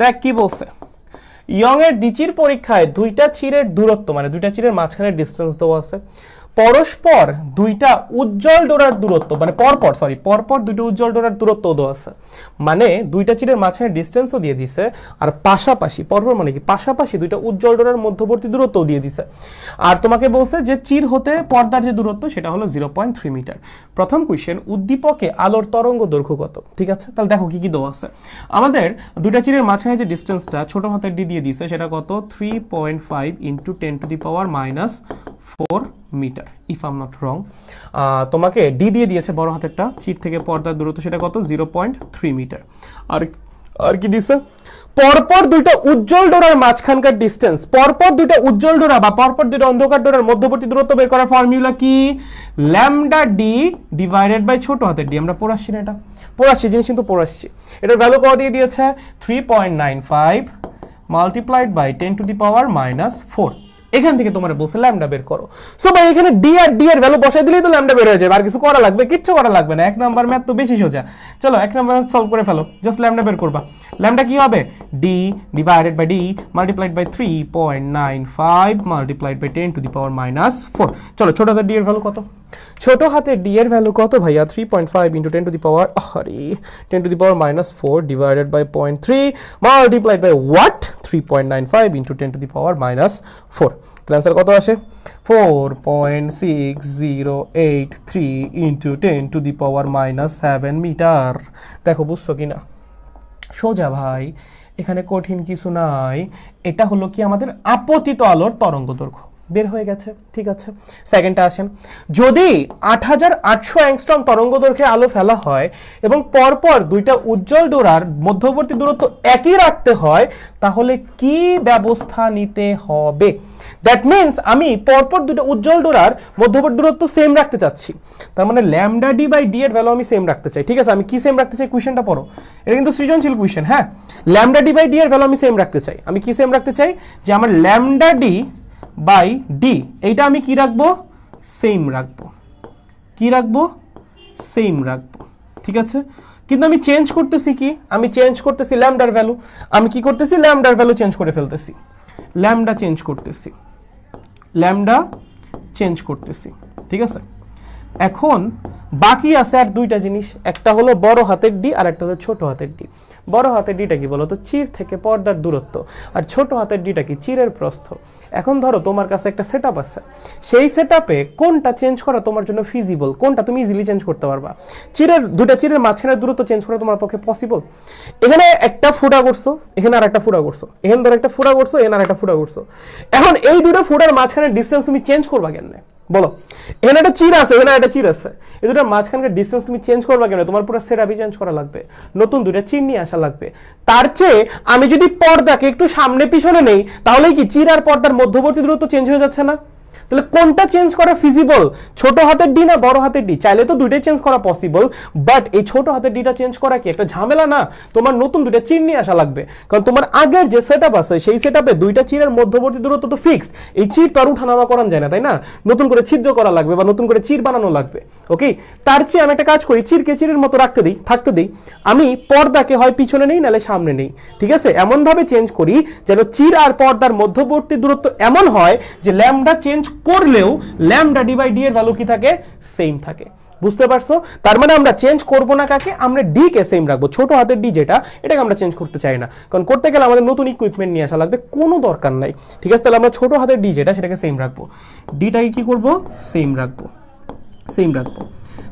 দেখ কি বলছে ইয়ং এর দিচির পরীক্ষায় দুইটা চিরের দূরত্ব মানে দুইটা চিরের মাঝখানে ডিস্টেন্স দেওয়া আছে পরস্পর দুইটা উজ্জ্বল ডোরার দূরত্ব মানে পরপর সরি পরপর দুইটা উজ্জ্বল ডোরার দূরত্ব দেওয়া আছে মানে দুইটা চিরের মাঝখানে ডিস্টেন্সও দিয়ে দিছে আর পাশাপাশি পরপর মানে কি পাশাপাশি দুইটা উজ্জ্বল ডোরার মধ্যবর্তী দূরত্বও দিয়ে দিছে আর তোমাকে বলছে যে চির হতে পর্দার যে দূরত্ব সেটা হলো জিরো পয়েন্ট থ্রি মিটার প্রথম কোয়েশ্চেন উদ্দীপকে আলোর তরঙ্গ দৈর্ঘ্য কত ঠিক আছে তাহলে দেখো কি কি দেওয়া আছে আমাদের দুইটা চিরের মাঝখানে যে ডিস্টেন্সটা ছোট হাতের ডি দিয়ে দিছে সেটা কত three point five into ten to the power minus four metre if I'm not wrong তোমাকে ডি দিয়ে দিয়েছে বড় হাতেরটা চিট থেকে পর্দার দূরত্ব সেটা কত জিরো পয়েন্ট থ্রি মিটার আর আর কি দিছে পরপর দুইটা উজ্জ্বল ডোরার মাঝখানকার ডিস্টেন্স পরপর দুইটা উজ্জ্বল ডোরা বা পরপর দুইটা অন্ধকার ডোরার মধ্যবর্তী দূরত্ব বের করার ফর্মুলা কি ল্যামডা ডি ডিভাইডেড বাই ছোট হাতের ডি আমরা পড়াচ্ছি না এটা পড়াচ্ছি জিনিস কিন্তু পড়াচ্ছি এটার ভ্যালু কত দিয়ে দিয়েছে three point nine five multiplied by ten to the power minus four এখান থেকে তোমার বসে ল্যামডা বের করো সো ভাই এখানে ডি আর ডি এর ভ্যালু বসাই দিলেই তো ল্যামডা বের হয়ে যাবে আর কিছু করা লাগবে কিচ্ছু করা লাগবে না এক নাম্বার ম্যাথ তো বেশি সোজা চলো এক নাম্বার সলভ করে ফেলো জাস্ট ল্যামডা বের করবা ল্যামডা কি হবে D divided by D multiplied by three point nine five multiplied by ten to the power minus four চলো ছোট ডি এর ভ্যালু কত ছোট হাতের ডি এর ভ্যালু কত ভাইয়া three point five into ten to the power ten to the power minus four divided by point three multiplied by what three point nine five into ten to the power minus four তাহলে কত আসে four point six zero eight three into ten to the power minus seven metre দেখো বুঝছো কি না সোজা ভাই এখানে কঠিন কিছু নাই এটা হলো কি আমাদের আপতিত আলোর তরঙ্গ দৈর্ঘ্য বের হয়ে গেছে ঠিক আছে সেকেন্ডটা আসেন যদি আট হাজার আটশো অ্যাংস্ট্রম তরঙ্গদৈর্ঘ্যে আলো ফেলা হয় এবং পরপর দুইটা উজ্জ্বল ডোরার মধ্যবর্তী দূরত্ব একই রাখতে হয় তাহলে কি ব্যবস্থা নিতে হবে দ্যাট মিন্স আমি পরপর দুটো উজ্জ্বল ডোরার মধ্যবর্তী দূরত্ব সেম রাখতে চাচ্ছি তার মানে ল্যামডা ডি বাই ডি এর ভ্যালু আমি সেম রাখতে চাই ঠিক আছে আমি কি সেম রাখতে চাই কুয়েশনটা পড়ো এটা কিন্তু সৃজনশীল কুয়েশন হ্যাঁ ল্যামডা ডি বাই ডি এর ভ্যালু আমি সেম রাখতে চাই আমি কি সেম রাখতে চাই যে আমার ল্যামডা ডি বাই ডি এইটা আমি কি রাখবো সেম রাখবো কি রাখবো সেম রাখবো ঠিক আছে কিন্তু আমি চেঞ্জ করতেছি কি আমি চেঞ্জ করতেছি ল্যামডার ভ্যালু আমি কি করতেছি ল্যামডার ভ্যালু চেঞ্জ করে ফেলতেছি ল্যামডা চেঞ্জ করতেছি ল্যামডা চেঞ্জ করতেছি ঠিক আছে এখন বাকি আছে আর দুইটা জিনিস একটা হলো বড় হাতের ডি আর একটা হলো ছোট হাতের ডি বড় হাতের ডিটা কি বলতো চির থেকে পর্দার দূরত্ব আর ছোট হাতের ডিটা কি চিরের প্রস্থ এখন ধরো তোমার কাছে একটা সেট আছে সেই সেট কোনটা চেঞ্জ করা তোমার জন্য ফিজিবল কোনটা তুমি ইজিলি চেঞ্জ করতে পারবা চিরের দুটা চিরের মাঝখানের দূরত্ব চেঞ্জ করা তোমার পক্ষে পসিবল এখানে একটা ফুটা করছো এখানে আর একটা ফুটা করছো এখানে ধরো একটা ফুটা করছো এখানে আর একটা ফুটা করছো এখন এই দুটো ফুটার মাঝখানের ডিস্টেন্স তুমি চেঞ্জ করবা কেন বলো এখানে একটা চির আছে এখানে একটা চির আছে এই দুটার মাঝখানকার ডিস্টেন্স তুমি চেঞ্জ করবা কেন তোমার পুরো আপই চেঞ্জ করা লাগবে নতুন দুটা চির নিয়ে আসা লাগবে তার চেয়ে আমি যদি পর্দাকে একটু সামনে পিছনে নেই তাহলে কি চির আর পর্দার মধ্যবর্তী দূরত্ব চেঞ্জ হয়ে যাচ্ছে না তাহলে কোনটা চেঞ্জ করা ফিজিবল ছোট হাতের ডি না বড় হাতের ডি চাইলে তো দুইটাই চেঞ্জ করা পসিবল বাট এই ছোট হাতের ডিটা চেঞ্জ করা কি একটা ঝামেলা না তোমার নতুন দুইটা চির নিয়ে আসা লাগবে কারণ তোমার আগের যে সেট আছে সেই সেট দুইটা চিরের মধ্যবর্তী দূরত্ব তো ফিক্সড এই চির তো আর উঠানামা করান যায় না তাই না নতুন করে ছিদ্র করা লাগবে বা নতুন করে চির বানানো লাগবে ওকে তার চেয়ে আমি একটা কাজ করি চিরকে চিরের মতো রাখতে দিই থাকতে দিই আমি পর্দাকে হয় পিছনে নেই নালে সামনে নেই ঠিক আছে এমনভাবে চেঞ্জ করি যেন চির আর পর্দার মধ্যবর্তী দূরত্ব এমন হয় যে ল্যামডা চেঞ্জ করলেও ল্যামডা ডিভাই ডি এর ভ্যালু কি থাকে সেম থাকে বুঝতে পারছো তার মানে আমরা চেঞ্জ করব না কাকে আমরা ডি কে সেম রাখবো ছোট হাতের ডি যেটা এটাকে আমরা চেঞ্জ করতে চাই না কারণ করতে গেলে আমাদের নতুন ইকুইপমেন্ট নিয়ে আসা লাগবে কোনো দরকার নাই ঠিক আছে তাহলে আমরা ছোট হাতের ডি যেটা সেটাকে সেম রাখবো ডিটাকে কি করব সেম রাখবো সেম রাখবো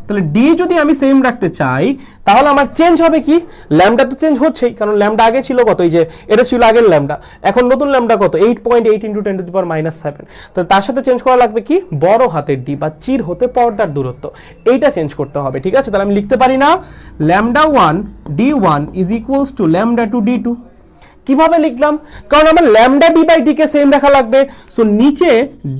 তাহলে ডি যদি আমি সেম রাখতে চাই তাহলে আমার চেঞ্জ হবে কি ল্যামডা তো চেঞ্জ হচ্ছেই কারণ ল্যামডা আগে ছিল কত এই যে এটা ছিল আগের ল্যামডা এখন নতুন ল্যামডা কত eight point eight into ten to power minus seven তাহলে তার সাথে চেঞ্জ করা লাগবে কি বড় হাতের ডি বা চির হতে পর্দার দূরত্ব এইটা চেঞ্জ করতে হবে ঠিক আছে তাহলে আমি লিখতে পারি না lambda one D one is equals to lambda two D two কিভাবে লিখলাম কারণ আমার ল্যামডা ডি বাই ডিকে সেম রাখা লাগবে সো নিচে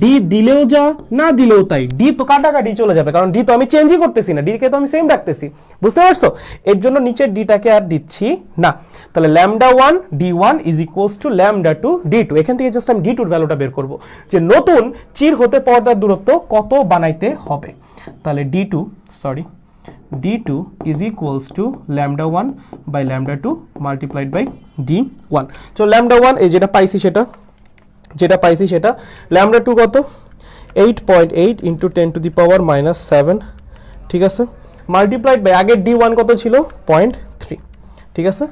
ডি দিলেও যা না দিলেও তাই ডি তো ডি চলে যাবে কারণ ডি তো আমি চেঞ্জই করতেছি না ডিকে তো আমি সেম রাখতেছি বুঝতে পারছো এর জন্য নিচে ডিটাকে আর দিচ্ছি না তাহলে lambda one D one is equals to lambda two D two এখান থেকে জাস্ট আমি ডি টুর ভ্যালুটা বের করব যে নতুন চির হতে পর্দার দূরত্ব কত বানাইতে হবে তাহলে D two sorry d2 is equals to lambda 1 by lambda 2 multiplied by d1 so lambda 1 এই যেটা পাইছি সেটা যেটা পাইছি সেটা lambda 2 কত 8.8 into 10 to the power minus 7 ঠিক আছে মাল্টিপ্লাইড বাই আগে ডি ওয়ান কত ছিল পয়েন্ট থ্রি ঠিক আছে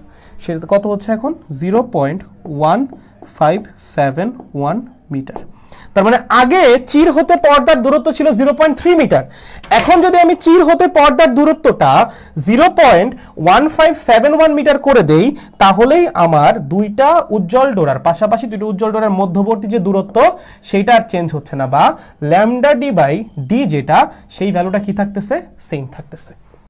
সেটা কত হচ্ছে এখন zero point one five seven one metre তার মানে আগে চির হতে পর্দার দূরত্ব ছিল জিরো পয়েন্ট থ্রি মিটার এখন যদি আমি চির হতে পর্দার দূরত্বটা zero point one five seven one metre করে দেই তাহলেই আমার দুইটা উজ্জ্বল ডোরার পাশাপাশি দুটো উজ্জ্বল ডোরার মধ্যবর্তী যে দূরত্ব সেইটা আর চেঞ্জ হচ্ছে না বা ল্যামডা ডি বাই ডি যেটা সেই ভ্যালুটা কি থাকতেছে সেম থাকতেছে